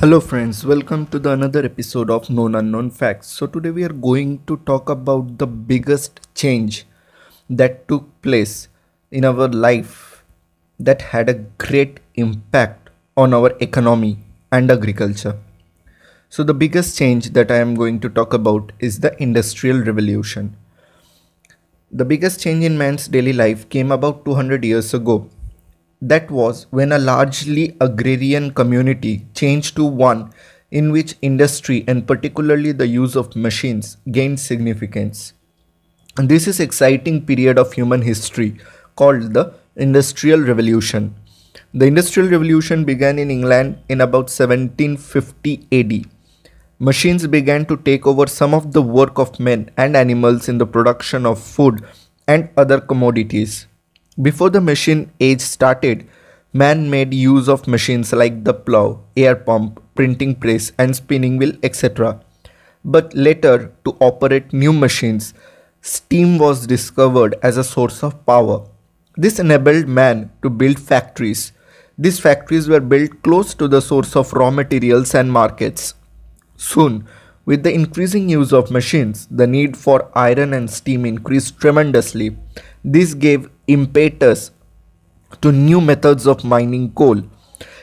hello friends welcome to the another episode of known unknown facts so today we are going to talk about the biggest change that took place in our life that had a great impact on our economy and agriculture so the biggest change that i am going to talk about is the industrial revolution the biggest change in man's daily life came about 200 years ago that was when a largely agrarian community changed to one in which industry and particularly the use of machines gained significance. And this is exciting period of human history called the Industrial Revolution. The Industrial Revolution began in England in about 1750 AD. Machines began to take over some of the work of men and animals in the production of food and other commodities. Before the machine age started, man made use of machines like the plow, air pump, printing press, and spinning wheel, etc. But later, to operate new machines, steam was discovered as a source of power. This enabled man to build factories. These factories were built close to the source of raw materials and markets. Soon, with the increasing use of machines, the need for iron and steam increased tremendously. This gave impetus to new methods of mining coal.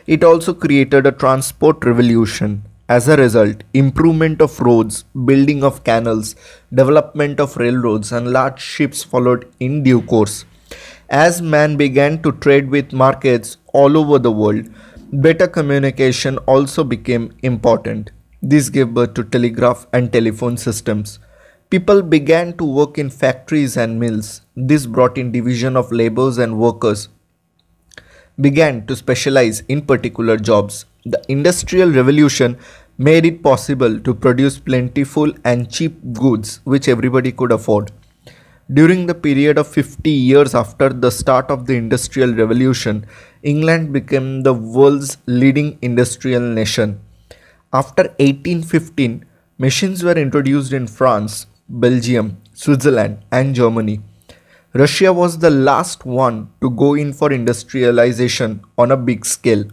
It also created a transport revolution. As a result, improvement of roads, building of canals, development of railroads and large ships followed in due course. As man began to trade with markets all over the world, better communication also became important. This gave birth to telegraph and telephone systems. People began to work in factories and mills. This brought in division of labors and workers began to specialize in particular jobs. The Industrial Revolution made it possible to produce plentiful and cheap goods which everybody could afford. During the period of 50 years after the start of the Industrial Revolution, England became the world's leading industrial nation. After 1815, machines were introduced in France, Belgium, Switzerland, and Germany. Russia was the last one to go in for industrialization on a big scale.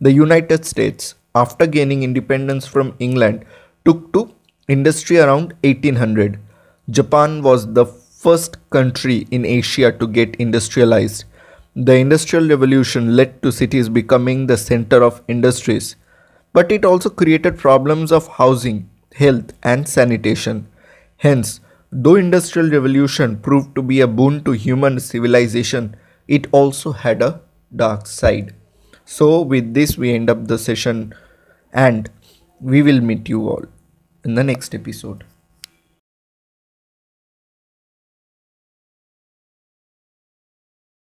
The United States, after gaining independence from England, took to industry around 1800. Japan was the first country in Asia to get industrialized. The Industrial Revolution led to cities becoming the center of industries but it also created problems of housing, health and sanitation. Hence, though industrial revolution proved to be a boon to human civilization, it also had a dark side. So with this we end up the session and we will meet you all in the next episode.